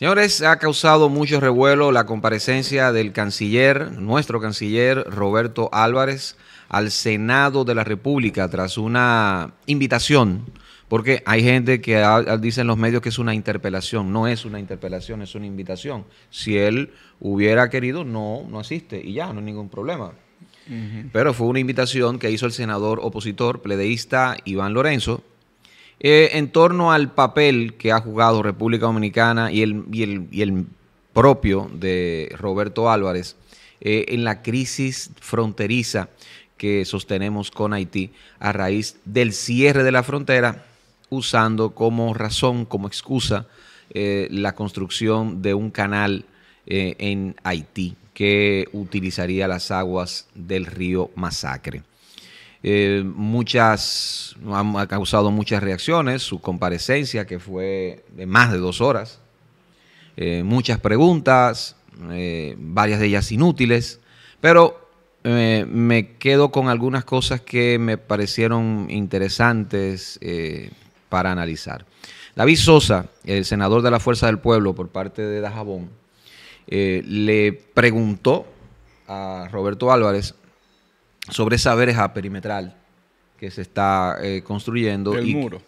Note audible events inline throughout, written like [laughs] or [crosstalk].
Señores, ha causado mucho revuelo la comparecencia del canciller, nuestro canciller Roberto Álvarez, al Senado de la República tras una invitación, porque hay gente que dice en los medios que es una interpelación, no es una interpelación, es una invitación. Si él hubiera querido, no, no asiste y ya, no hay ningún problema. Pero fue una invitación que hizo el senador opositor pledeísta Iván Lorenzo, eh, en torno al papel que ha jugado República Dominicana y el, y el, propio de Roberto Álvarez eh, en la crisis fronteriza que sostenemos con Haití a raíz del cierre de la frontera, usando como razón, como excusa, eh, la construcción de un canal en Haití que utilizaría las aguas del río Masacre. Eh, muchas, ha, causado muchas reacciones, su comparecencia que fue de más de dos horas, eh, muchas preguntas, eh, varias de ellas inútiles, pero me quedo con algunas cosas que me parecieron interesantes para analizar. David Sosa, el senador de la Fuerza del Pueblo por parte de Dajabón, le preguntó a Roberto Álvarez sobre esa verja perimetral que se está eh, construyendo. El muro.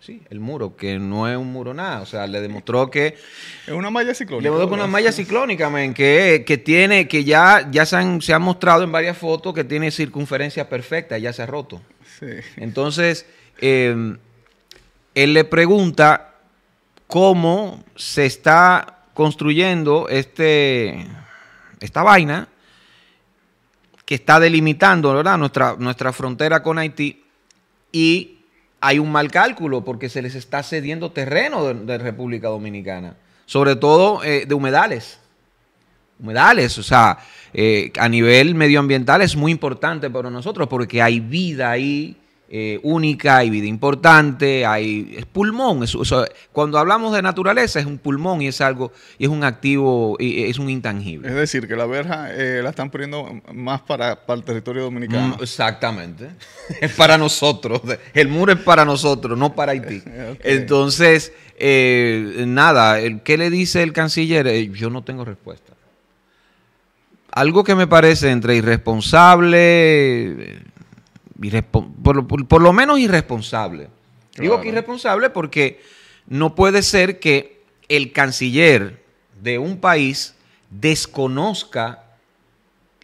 Sí, el muro, que no es un muro nada. O sea, le demostró que. Es una malla ciclónica. Le demostró que una malla ciclónica, men, que, tiene, que ya, ya se, han, se mostrado en varias fotos que tiene circunferencia perfecta, ya se ha roto. Sí. Entonces, eh, él le pregunta cómo se está construyendo este, esta vaina que está delimitando Nuestra, nuestra frontera con Haití y hay un mal cálculo porque se les está cediendo terreno de, República Dominicana, sobre todo eh, de humedales. Humedales, o sea, eh, a nivel medioambiental es muy importante para nosotros porque hay vida ahí, eh, única y vida importante, hay, es pulmón. cuando hablamos de naturaleza es un pulmón y es algo, y es un activo, es un intangible. Es decir, que la verja eh, la están poniendo más para, el territorio dominicano. Mm, exactamente. [laughs] es para nosotros. El muro es para nosotros, no para Haití. [laughs] Entonces, eh, nada, ¿qué le dice el canciller? yo no tengo respuesta. Algo que me parece entre irresponsable por, lo menos irresponsable. Digo que irresponsable porque no puede ser que el canciller de un país desconozca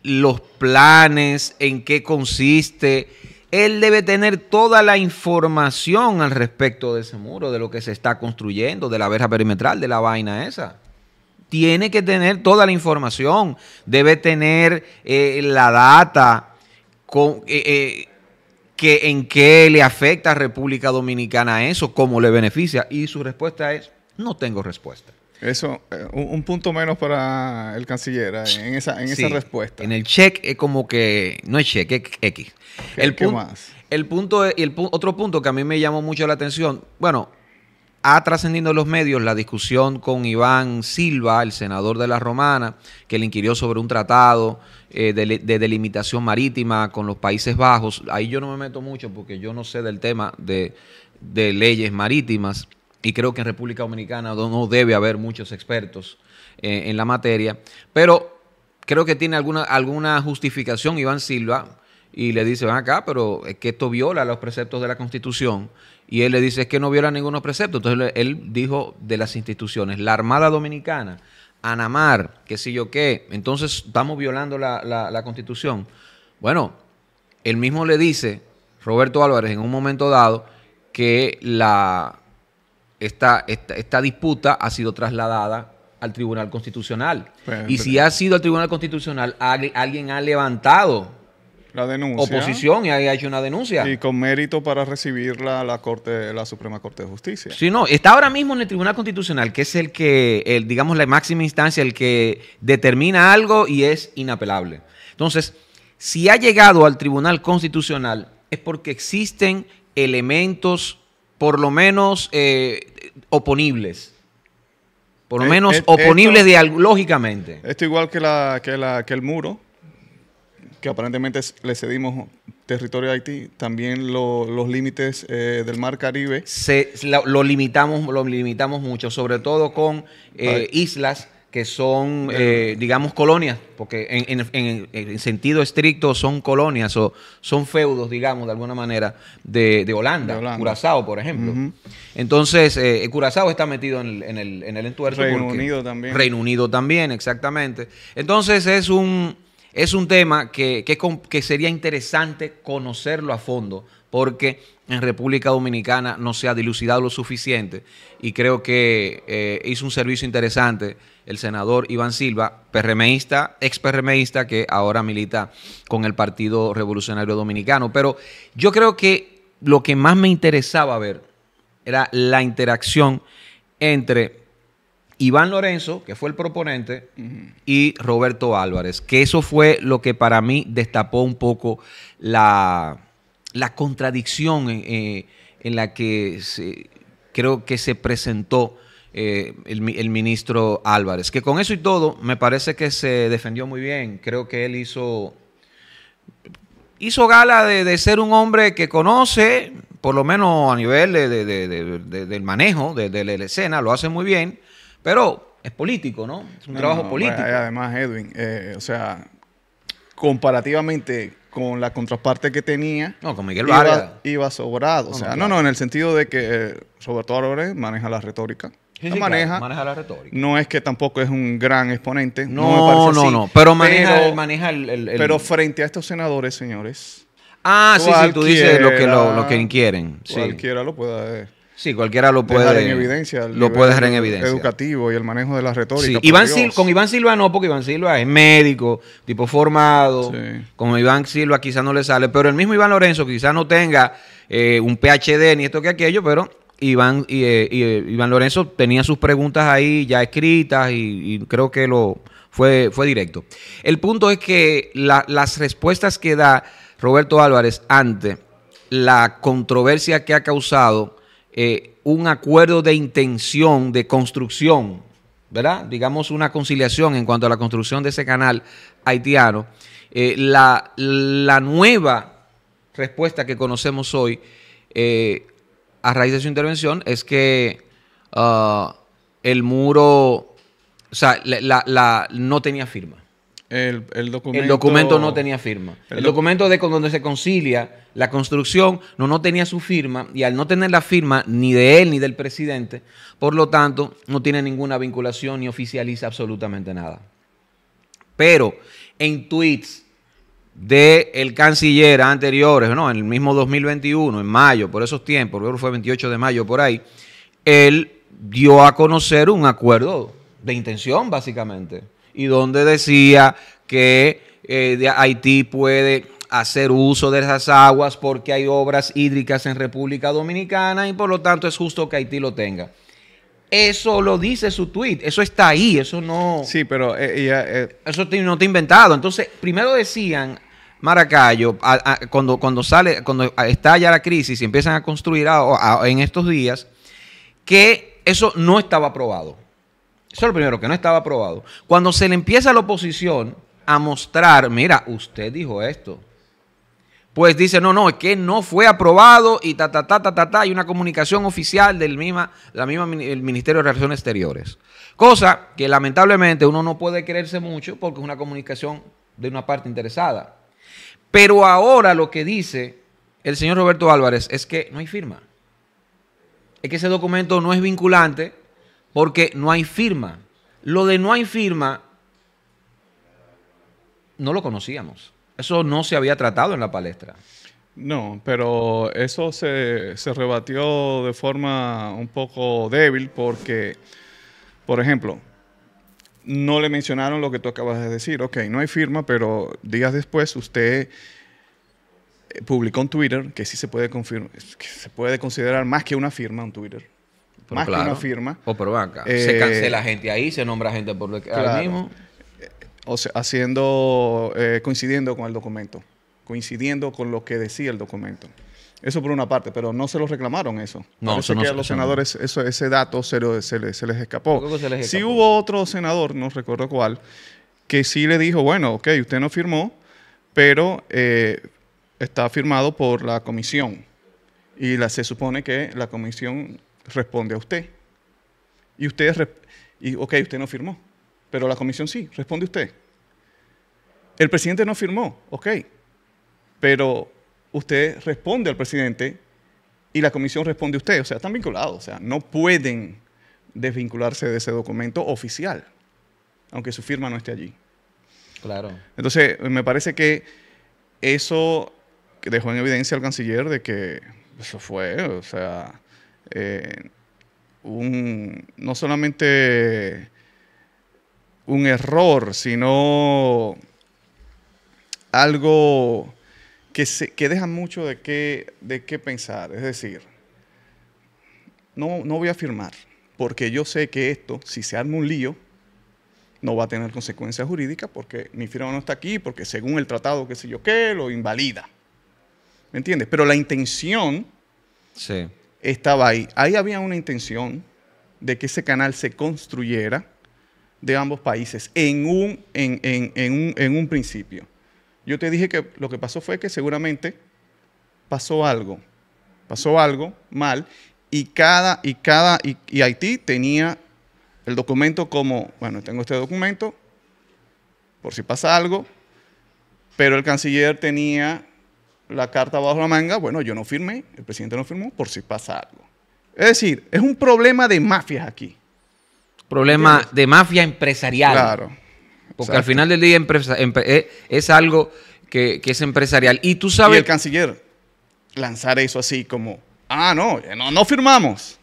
los planes, en qué consiste. Él debe tener toda la información al respecto de ese muro, de lo que se está construyendo, de la verja perimetral, de la vaina esa tiene que tener toda la información, debe tener eh, la data, con, eh, eh, que en qué le afecta a República Dominicana eso, cómo le beneficia. Y su respuesta es, no tengo respuesta. Eso, eh, un, punto menos para el canciller eh, en esa, respuesta. En el check es como que, no es check, es X. el, punto, más? el punto, y el, otro punto que a mí me llamó mucho la atención, bueno, ha trascendido los medios la discusión con Iván Silva, el senador de la Romana, que le inquirió sobre un tratado eh, de, delimitación marítima con los Países Bajos. Ahí yo no me meto mucho porque yo no sé del tema de, leyes marítimas y creo que en República Dominicana no debe haber muchos expertos eh, en la materia, pero creo que tiene alguna, alguna justificación Iván Silva y le dice, van acá, pero es que esto viola los preceptos de la Constitución. Y él le dice, es que no viola ninguno preceptos. Entonces él dijo de las instituciones, la Armada Dominicana, Anamar, qué sé yo qué, entonces estamos violando la, Constitución. Bueno, él mismo le dice, Roberto Álvarez, en un momento dado, que la, esta, esta, disputa ha sido trasladada al Tribunal Constitucional. Pues, y si ha sido al Tribunal Constitucional, alguien ha levantado la denuncia. Oposición y haya hecho una denuncia. Y con mérito para recibirla la Corte, la Suprema Corte de Justicia. Sí, no, está ahora mismo en el Tribunal Constitucional, que es el que, el, digamos, la máxima instancia, el que determina algo y es inapelable. Entonces, si ha llegado al Tribunal Constitucional es porque existen elementos, por lo menos, eh, oponibles por lo eh, menos eh, oponibles de, lógicamente. Esto igual que, la, que, la, que el muro, que aparentemente le cedimos territorio a Haití, también los límites eh, del Mar Caribe. Se, lo, limitamos, lo limitamos mucho, sobre todo con eh, islas que son, eh, digamos, colonias, porque en, sentido estricto son colonias o son feudos, digamos, de alguna manera, de, Holanda, Curazao, por ejemplo. Entonces, eh, Curazao está metido en, el, en el Reino Unido también. Reino Unido también, exactamente. Entonces, es un, es un tema que, que, sería interesante conocerlo a fondo, porque en República Dominicana no se ha dilucidado lo suficiente y creo que eh, hizo un servicio interesante el senador Iván Silva, perremeísta, ex PRMista, que ahora milita con el Partido Revolucionario Dominicano. Pero yo creo que lo que más me interesaba ver era la interacción entre Iván Lorenzo, que fue el proponente, y Roberto Álvarez, que eso fue lo que para mí destapó un poco la, la contradicción eh, eh, en la que creo que se presentó eh, el, ministro Álvarez, que con eso y todo me parece que se defendió muy bien, creo que él hizo... Hizo gala de, ser un hombre que conoce, por lo menos a nivel de, del manejo de, la escena, lo hace muy bien pero es político, ¿no? Es un trabajo político. Además, Edwin, eh, o sea, comparativamente con la contraparte que tenía. No, con Miguel Iba, sobrado. o sea, no, no, en el sentido de que, sobre eh, todo maneja la retórica. Sí, maneja, la retórica. No es que tampoco es un gran exponente. No, no, no, no, Pero maneja, el, Pero frente a estos senadores, señores. Ah, sí, sí, tú dices lo que, lo, lo que quieren. Cualquiera lo pueda Sí, cualquiera lo puede dejar en evidencia. Lo puede dejar en evidencia. Educativo y el manejo de la retórica. Iván con Iván Silva no, porque Iván Silva es médico, tipo formado. Con Iván Silva quizás no le sale, pero el mismo Iván Lorenzo quizás no tenga eh, un PhD ni esto que aquello, pero eh, eh, Iván, Lorenzo tenía sus preguntas ahí ya escritas y, creo que lo fue, fue, directo. El punto es que las respuestas que da Roberto Álvarez ante la controversia que ha causado eh, un acuerdo de intención, de construcción, ¿verdad? Digamos una conciliación en cuanto a la construcción de ese canal haitiano. Eh, la, nueva respuesta que conocemos hoy eh, a raíz de su intervención es que ah, el muro, o sea, la, no tenía firma. El, documento, no tenía firma. El, documento de donde se concilia la construcción no, no tenía su firma y al no tener la firma ni de él ni del presidente, por lo tanto, no tiene ninguna vinculación ni oficializa absolutamente nada. Pero en tweets del el canciller anteriores, en el mismo 2021, en mayo, por esos tiempos, creo que fue 28 de mayo por ahí, él dio a conocer un acuerdo de intención, básicamente y donde decía que eh, Haití puede hacer uso de esas aguas porque hay obras hídricas en República Dominicana y por lo tanto es justo que Haití lo tenga. Eso lo dice su tweet, eso está ahí, eso no. Sí, pero eh, eh, eso te, no está inventado. Entonces, primero decían Maracayo, cuando, cuando sale, cuando estalla la crisis y empiezan a construir en estos días, que eso no estaba aprobado. Eso es lo primero, que no estaba aprobado. Cuando se le empieza a la oposición a mostrar, mira, usted dijo esto. Pues dice, no, no, es que no fue aprobado y ta, ta, ta, ta, ta, ta. Hay una comunicación oficial del misma, la misma, el Ministerio de Relaciones Exteriores. Cosa que lamentablemente uno no puede creerse mucho porque es una comunicación de una parte interesada. Pero ahora lo que dice el señor Roberto Álvarez es que no hay firma. Es que ese documento no es vinculante porque no hay firma. Lo de no hay firma no lo conocíamos. Eso no se había tratado en la palestra. No, pero eso se, rebatió de forma un poco débil porque, por ejemplo, no le mencionaron lo que tú acabas de decir. Ok, no hay firma, pero días después usted eh, publicó en Twitter, que sí se puede, que se puede considerar más que una firma un Twitter, más que una firma. O por banca. se eh, cancela gente ahí, se nombra gente por lo que claro. mismo. Eh, o sea, haciendo, eh, coincidiendo con el documento, coincidiendo con lo que decía el documento. Eso por una parte, pero no se lo reclamaron eso. No, eso no que a los senadores eso, ese dato se, se, les escapó. si Sí hubo otro senador, no recuerdo cuál, que sí le dijo, bueno, ok, usted no firmó, pero está firmado por la comisión. Y se supone que la comisión responde a usted. Y usted, y, ok, usted no firmó, pero la comisión sí, responde usted. El presidente no firmó, ok, pero usted responde al presidente y la comisión responde a usted. O sea, están vinculados, o sea, no pueden desvincularse de ese documento oficial, aunque su firma no esté allí. Claro. Entonces, me parece que eso dejó en evidencia al canciller de que eso fue, o sea, eh, no solamente un error, sino algo que, se, deja mucho de qué, de qué pensar. Es decir, no, no voy a firmar, porque yo sé que esto, si se arma un lío, no va a tener consecuencias jurídicas porque mi firma no está aquí, porque según el tratado, qué sé yo qué, lo invalida. ¿Me entiendes? Pero la intención sí estaba ahí. Ahí había una intención de que ese canal se construyera de ambos países en un, en, en, en, un, en un principio. Yo te dije que lo que pasó fue que seguramente pasó algo, pasó algo mal y cada, y cada, y, y Haití tenía el documento como, bueno, tengo este documento, por si pasa algo, pero el canciller tenía la carta bajo la manga, bueno, yo no firmé, el presidente no firmó, por si pasa algo. Es decir, es un problema de mafias aquí. Problema de mafia empresarial. Claro. Porque al final del día eh, es algo que, es empresarial. Y tú sabes... Y el canciller lanzar eso así como, ah, no, no, no firmamos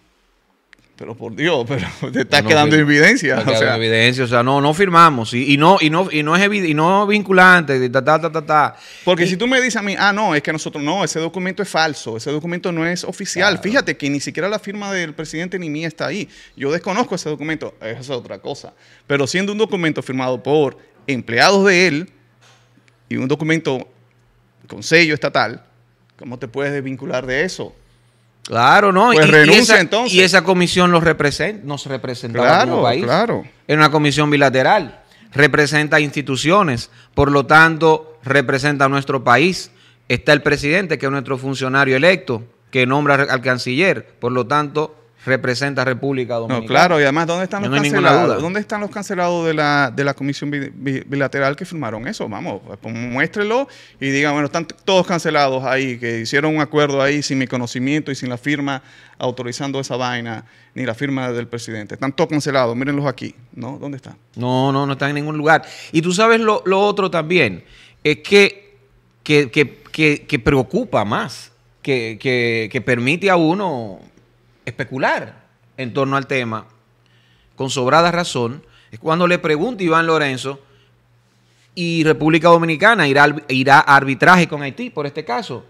pero por Dios, [laughs] pero te estás quedando evidencia. evidencia, o sea, no, no firmamos. Y, no, y no, y no es y no vinculante, ta, ta, ta, ta, Porque si tú me dices a mí, ah, no, es que nosotros no, ese documento es falso, ese documento no es oficial. Fíjate que ni siquiera la firma del presidente ni mía está ahí. Yo desconozco ese documento, esa es otra cosa. Pero siendo un documento firmado por empleados de él y un documento con sello estatal, ¿cómo te puedes desvincular de eso? Claro, no. Pues y, esa, Y esa comisión los representa, nos representa claro, país. En una comisión bilateral. Representa instituciones. Por lo tanto, representa a nuestro país. Está el presidente, que es nuestro funcionario electo, que nombra al canciller. Por lo tanto, representa República Dominicana. No, claro, y además, ¿dónde están, los, cancelados? ¿dónde están los cancelados de la, de la comisión bilateral que firmaron eso? Vamos, pues, muéstrelo y diga, bueno, están todos cancelados ahí, que hicieron un acuerdo ahí sin mi conocimiento y sin la firma autorizando esa vaina, ni la firma del presidente. Están todos cancelados, mírenlos aquí, ¿no? ¿Dónde están? No, no, no están en ningún lugar. Y tú sabes lo, lo otro también, es que, que, preocupa más, que, que permite a uno especular en torno al tema, con sobrada razón, es cuando le a Iván Lorenzo y República Dominicana irá, irá a arbitraje con Haití por este caso.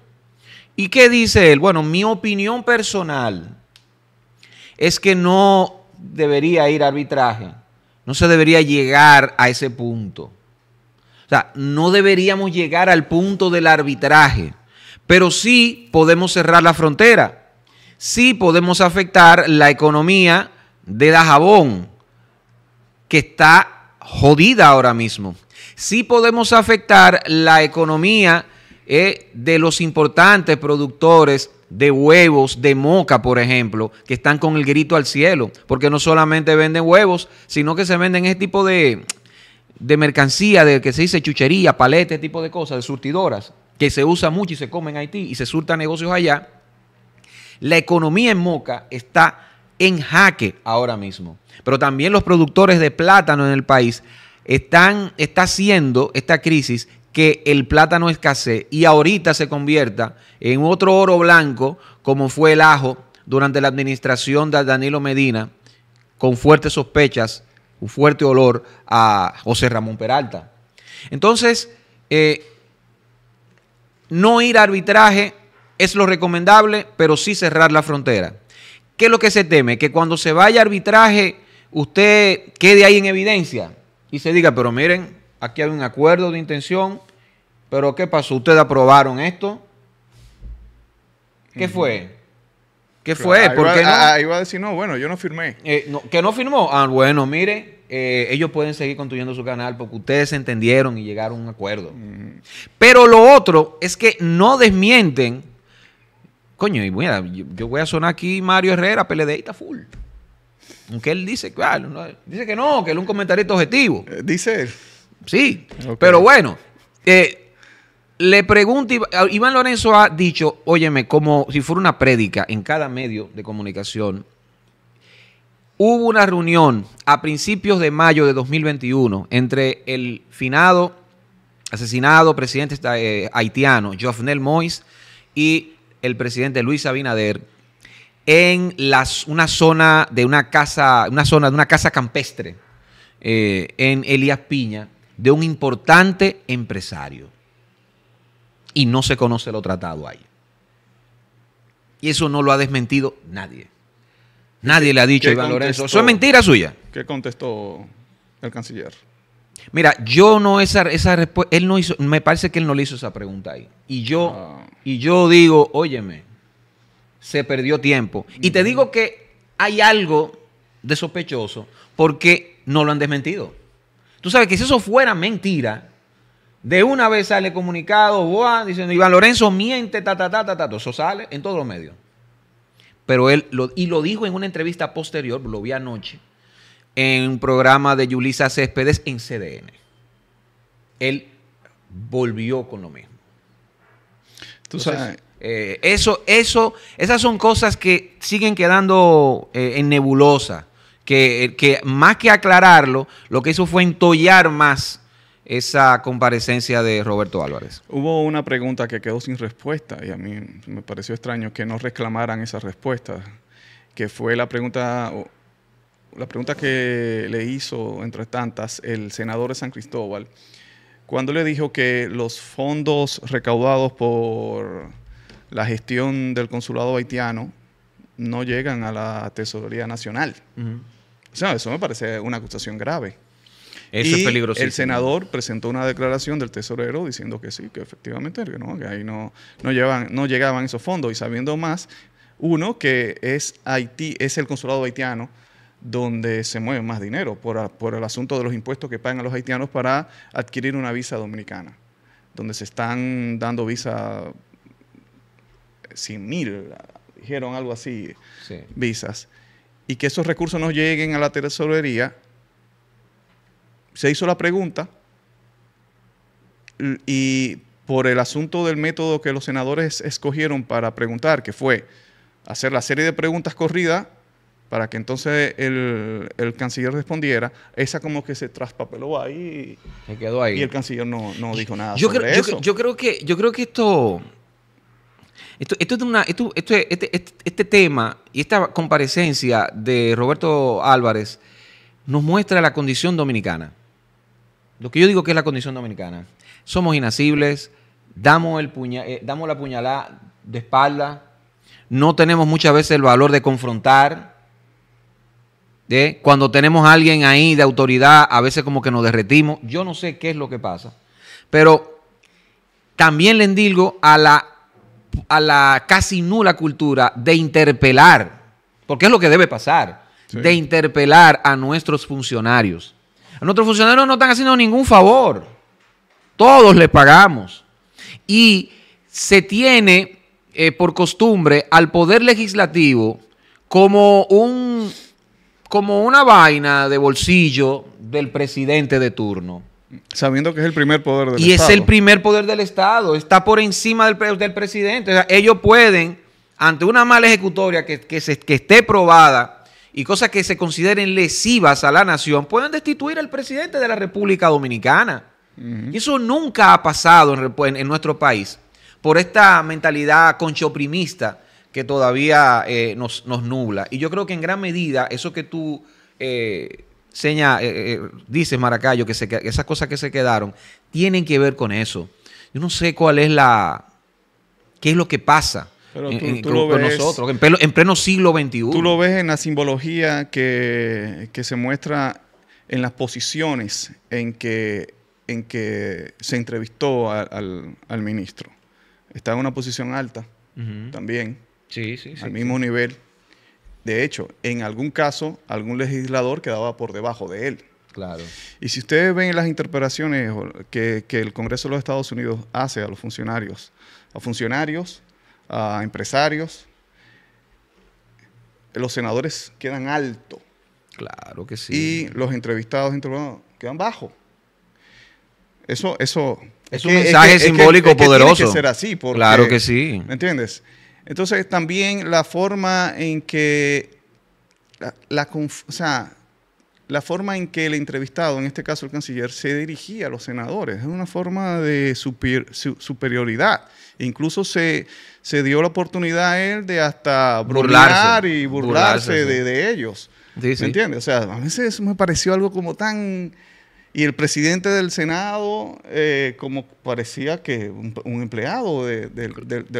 ¿Y qué dice él? Bueno, mi opinión personal es que no debería ir a arbitraje, no se debería llegar a ese punto. O sea, no deberíamos llegar al punto del arbitraje, pero sí podemos cerrar la frontera sí podemos afectar la economía de la jabón, que está jodida ahora mismo. Sí podemos afectar la economía eh, de los importantes productores de huevos, de moca, por ejemplo, que están con el grito al cielo, porque no solamente venden huevos, sino que se venden ese tipo de, de mercancía, de que se dice chuchería, paleta, tipo de cosas, de surtidoras, que se usa mucho y se come en Haití y se surta negocios allá. La economía en Moca está en jaque ahora mismo. Pero también los productores de plátano en el país están, está haciendo esta crisis que el plátano escasee y ahorita se convierta en otro oro blanco como fue el ajo durante la administración de Danilo Medina con fuertes sospechas, un fuerte olor a José Ramón Peralta. Entonces, eh, no ir a arbitraje es lo recomendable, pero sí cerrar la frontera. ¿Qué es lo que se teme? Que cuando se vaya arbitraje, usted quede ahí en evidencia y se diga, pero miren, aquí hay un acuerdo de intención, pero ¿qué pasó? ¿Ustedes aprobaron esto? ¿Qué fue? ¿Qué fue? porque iba a decir, no, bueno, yo no firmé. Eh, no, ¿Que no firmó? Ah, bueno, mire, eh, ellos pueden seguir construyendo su canal porque ustedes se entendieron y llegaron a un acuerdo. Pero lo otro es que no desmienten Coño, y mira, yo, voy a sonar aquí Mario Herrera, está full. Aunque él dice, claro, ah, dice que no, que él es un comentarista objetivo. Eh, dice Sí, pero bueno, eh, le pregunto, Iván Lorenzo ha dicho, óyeme, como si fuera una prédica en cada medio de comunicación, hubo una reunión a principios de mayo de 2021 entre el finado, asesinado presidente eh, haitiano, Jovenel Mois, y el presidente Luis Abinader en una zona de una casa, una zona de una casa campestre eh, en Elías Piña de un importante empresario. Y no se conoce lo tratado ahí. Y eso no lo ha desmentido nadie. Nadie le ha dicho Iván Lorenzo. Eso es mentira suya. ¿Qué contestó el canciller? Mira, yo no esa, esa respuesta, él no hizo, me parece que él no le hizo esa pregunta ahí. Y yo, y yo digo, óyeme, se perdió tiempo. Y te digo que hay algo de sospechoso porque no lo han desmentido. Tú sabes que si eso fuera mentira, de una vez sale comunicado, boa, diciendo Iván Lorenzo miente, ta, ta, ta, ta, eso sale en todos los medios. Pero él, y lo dijo en una entrevista posterior, lo vi anoche, en un programa de Yulisa Céspedes en CDN. Él volvió con lo mismo. Tú eh, eso, eso, esas son cosas que siguen quedando eh, en nebulosa. Que, que, más que aclararlo, lo que hizo fue entollar más esa comparecencia de Roberto Álvarez. Hubo una pregunta que quedó sin respuesta y a mí me pareció extraño que no reclamaran esa respuesta, que fue la pregunta la pregunta que le hizo, entre tantas, el senador de San Cristóbal, cuando le dijo que los fondos recaudados por la gestión del consulado haitiano no llegan a la Tesorería Nacional. O sea, eso me parece una acusación grave. Eso es peligroso. El senador presentó una declaración del tesorero diciendo que sí, que efectivamente no, que ahí no, llevan, no llegaban esos fondos. Y sabiendo más, uno, que es Haití, es el consulado haitiano donde se mueve más dinero por, el asunto de los impuestos que pagan a los haitianos para adquirir una visa dominicana, donde se están dando visas sin eh, mil, dijeron algo así, visas, y que esos recursos no lleguen a la tesorería, se hizo la pregunta y por el asunto del método que los senadores escogieron para preguntar, que fue hacer la serie de preguntas corrida para que entonces el, canciller respondiera, esa como que se traspapeló ahí y, ahí. el canciller no, dijo nada. Yo, creo, Yo, creo que yo creo que esto esto, este, este, este, tema y esta comparecencia de Roberto Álvarez nos muestra la condición dominicana. Lo que yo digo que es la condición dominicana. Somos inasibles, damos el eh, damos la puñalada de espalda, no tenemos muchas veces el valor de confrontar cuando tenemos a alguien ahí de autoridad, a veces como que nos derretimos. Yo no sé qué es lo que pasa. Pero también le endilgo a la, a la casi nula cultura de interpelar, porque es lo que debe pasar, de interpelar a nuestros funcionarios. A nuestros funcionarios no están haciendo ningún favor. Todos les pagamos. Y se tiene eh, por costumbre al poder legislativo como un como una vaina de bolsillo del presidente de turno. Sabiendo que es el primer poder del Estado. Y es el primer poder del Estado. Está por encima del, presidente. ellos pueden, ante una mala ejecutoria que, se, que esté probada y cosas que se consideren lesivas a la nación, pueden destituir al presidente de la República Dominicana. Y eso nunca ha pasado en, en nuestro país por esta mentalidad conchoprimista que todavía eh, nos, nos, nubla. Y yo creo que en gran medida eso que tú eh, seña, eh, eh, eh dices, Maracayo, que, se, esas cosas que se quedaron, tienen que ver con eso. Yo no sé cuál es la... ¿Qué es lo que pasa? con, nosotros, en pleno, siglo XXI. Tú lo ves en la simbología que, se muestra en las posiciones en que, en que se entrevistó al, ministro. Está en una posición alta también. Sí, sí, sí. Al mismo nivel. De hecho, en algún caso, algún legislador quedaba por debajo de él. Claro. Y si ustedes ven las interpretaciones que, el Congreso de los Estados Unidos hace a los funcionarios, a funcionarios, a empresarios, los senadores quedan alto. Claro que sí. Y los entrevistados quedan bajo. Eso, eso. Es, un mensaje simbólico poderoso. ser así, porque, claro que sí. ¿Me entiendes? Entonces también la forma en que la, forma en que el entrevistado, en este caso el canciller, se dirigía a los senadores. Es una forma de superioridad. E incluso se, dio la oportunidad a él de hasta burlar y burlarse, de, ellos. ¿Me entiendes? O sea, a veces me pareció algo como tan y el presidente del Senado, eh, como parecía que un, empleado de, del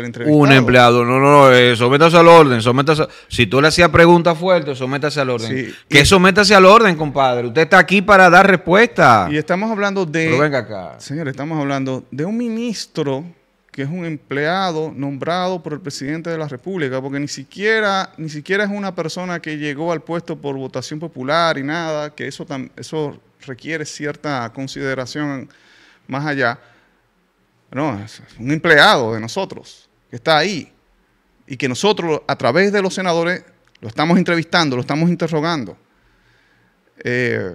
entrevistado. Un empleado, no, no, no, eh, sométase al orden, sométase. si tú le hacías preguntas fuertes, sométase al orden. que sométase al orden, compadre. Usted está aquí para dar respuesta. Y estamos hablando de. Pero venga acá. Señor, estamos hablando de un ministro que es un empleado nombrado por el presidente de la República, porque ni siquiera, ni siquiera es una persona que llegó al puesto por votación popular y nada, que eso, también... eso requiere cierta consideración más allá. un empleado de nosotros que está ahí y que nosotros a través de los senadores lo estamos entrevistando, lo estamos interrogando. Eh,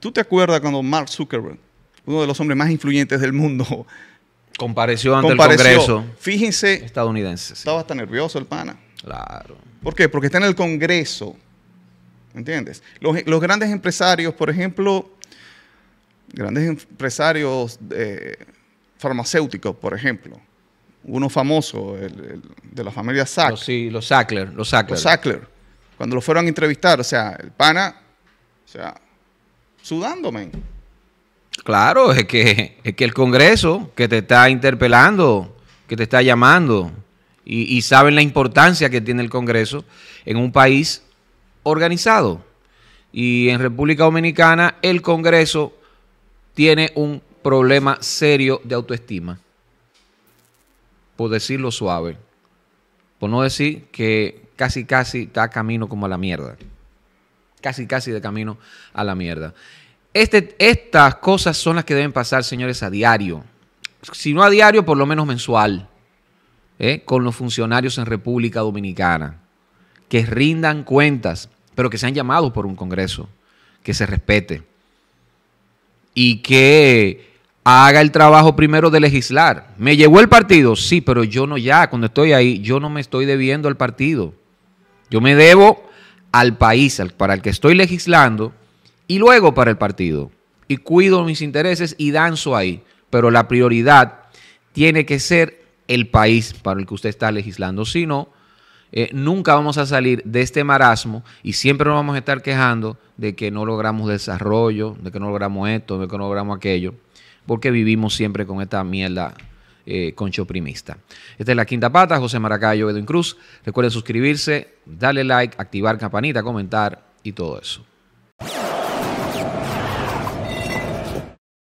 ¿Tú te acuerdas cuando Mark Zuckerberg, uno de los hombres más influyentes del mundo, [laughs] compareció ante el Congreso fíjense, estadounidense? Estaba hasta nervioso el pana. Claro. ¿Por qué? Porque está en el Congreso ¿Entiendes? Los, grandes empresarios, por ejemplo, grandes empresarios eh, farmacéuticos, por ejemplo, uno famoso de la familia Sackler. sí, los Sackler, los Sackler. Los Sackler. Cuando lo fueron a entrevistar, o sea, el pana, o sea, sudándome. Claro, es que, que el Congreso que te está interpelando, que te está llamando, y saben la importancia que tiene el Congreso en un país organizado. Y en República Dominicana el Congreso tiene un problema serio de autoestima, por decirlo suave, por no decir que casi casi está camino como a la mierda, casi casi de camino a la mierda. Este, estas cosas son las que deben pasar, señores, a diario. Si no a diario, por lo menos mensual, ¿eh? con los funcionarios en República Dominicana, que rindan cuentas pero que sean llamados por un Congreso, que se respete y que haga el trabajo primero de legislar. ¿Me llegó el partido? Sí, pero yo no ya, cuando estoy ahí, yo no me estoy debiendo al partido. Yo me debo al país para el que estoy legislando y luego para el partido. Y cuido mis intereses y danzo ahí. Pero la prioridad tiene que ser el país para el que usted está legislando. Si no, eh, nunca vamos a salir de este marasmo y siempre nos vamos a estar quejando de que no logramos desarrollo, de que no logramos esto, de que no logramos aquello, porque vivimos siempre con esta mierda eh, conchoprimista. Esta es la quinta pata, José Maracayo, Edwin Cruz. Recuerden suscribirse, darle like, activar campanita, comentar y todo eso.